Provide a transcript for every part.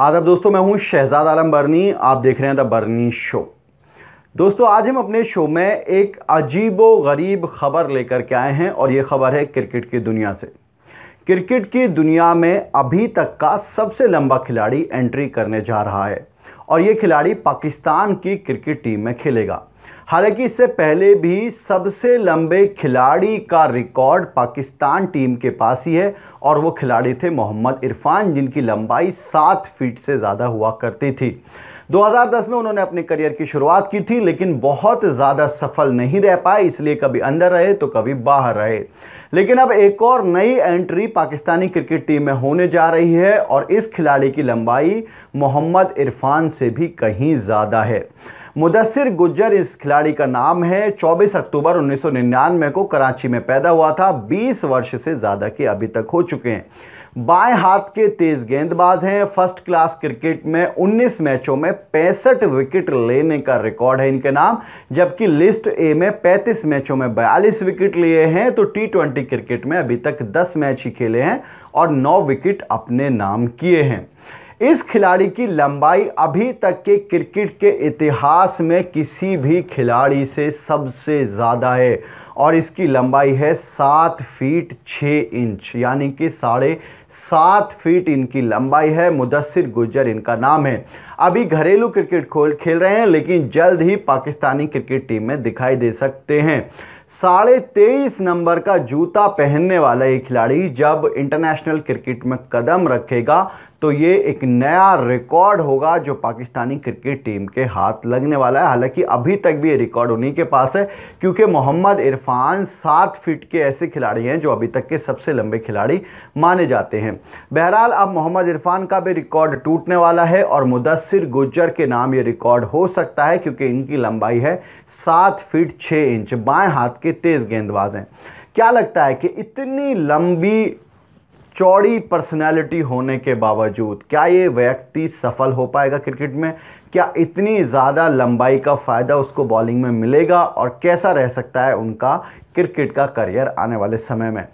आदब दोस्तों मैं हूं शहजाद आलम बर्नी आप देख रहे हैं द बर्नी शो दोस्तों आज हम अपने शो में एक अजीबो गरीब खबर लेकर के आए हैं और ये खबर है क्रिकेट की दुनिया से क्रिकेट की दुनिया में अभी तक का सबसे लंबा खिलाड़ी एंट्री करने जा रहा है और ये खिलाड़ी पाकिस्तान की क्रिकेट टीम में खेलेगा हालांकि इससे पहले भी सबसे लंबे खिलाड़ी का रिकॉर्ड पाकिस्तान टीम के पास ही है और वो खिलाड़ी थे मोहम्मद इरफान जिनकी लंबाई सात फीट से ज़्यादा हुआ करती थी 2010 में उन्होंने अपने करियर की शुरुआत की थी लेकिन बहुत ज़्यादा सफल नहीं रह पाए इसलिए कभी अंदर रहे तो कभी बाहर रहे लेकिन अब एक और नई एंट्री पाकिस्तानी क्रिकेट टीम में होने जा रही है और इस खिलाड़ी की लंबाई मोहम्मद इरफान से भी कहीं ज़्यादा है मुदसर गुज्जर इस खिलाड़ी का नाम है 24 अक्टूबर 1999 को कराची में पैदा हुआ था 20 वर्ष से ज़्यादा के अभी तक हो चुके हैं बाएं हाथ के तेज गेंदबाज हैं फर्स्ट क्लास क्रिकेट में 19 मैचों में पैंसठ विकेट लेने का रिकॉर्ड है इनके नाम जबकि लिस्ट ए में 35 मैचों में 42 विकेट लिए हैं तो टी क्रिकेट में अभी तक 10 मैच ही खेले हैं और 9 विकेट अपने नाम किए हैं इस खिलाड़ी की लंबाई अभी तक के क्रिकेट के इतिहास में किसी भी खिलाड़ी से सबसे ज़्यादा है और इसकी लंबाई है सात फीट छः इंच यानी कि साढ़े सात फीट इनकी लंबाई है मुदसर गुजर इनका नाम है अभी घरेलू क्रिकेट खोल खेल रहे हैं लेकिन जल्द ही पाकिस्तानी क्रिकेट टीम में दिखाई दे सकते हैं साढ़े तेईस नंबर का जूता पहनने वाला ये खिलाड़ी जब इंटरनेशनल क्रिकेट में कदम रखेगा तो ये एक नया रिकॉर्ड होगा जो पाकिस्तानी क्रिकेट टीम के हाथ लगने वाला है हालांकि अभी तक भी ये रिकॉर्ड उन्हीं के पास है क्योंकि मोहम्मद इरफान सात फीट के ऐसे खिलाड़ी हैं जो अभी तक के सबसे लंबे खिलाड़ी माने जाते हैं बहरहाल अब मोहम्मद इरफान का भी रिकॉर्ड टूटने वाला है और मुदसर गुजर के नाम ये रिकॉर्ड हो सकता है क्योंकि इनकी लंबाई है सात फीट छः इंच बाएँ हाथ के तेज़ गेंदबाज हैं क्या लगता है कि इतनी लंबी चौड़ी पर्सनैलिटी होने के बावजूद क्या ये व्यक्ति सफल हो पाएगा क्रिकेट में क्या इतनी ज़्यादा लंबाई का फ़ायदा उसको बॉलिंग में मिलेगा और कैसा रह सकता है उनका क्रिकेट का करियर आने वाले समय में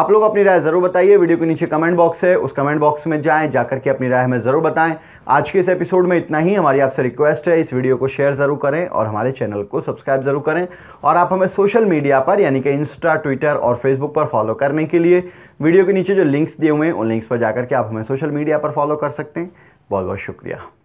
आप लोग अपनी राय ज़रूर बताइए वीडियो के नीचे कमेंट बॉक्स है उस कमेंट बॉक्स में जाएं जाकर के अपनी राय हमें ज़रूर बताएं आज के इस एपिसोड में इतना ही हमारी आपसे रिक्वेस्ट है इस वीडियो को शेयर ज़रूर करें और हमारे चैनल को सब्सक्राइब ज़रूर करें और आप हमें सोशल मीडिया पर यानी कि इंस्टा ट्विटर और फेसबुक पर फॉलो करने के लिए वीडियो के नीचे जो लिंक्स दिए हुए हैं उन लिंक्स पर जाकर के आप हमें सोशल मीडिया पर फॉलो कर सकते हैं बहुत बहुत शुक्रिया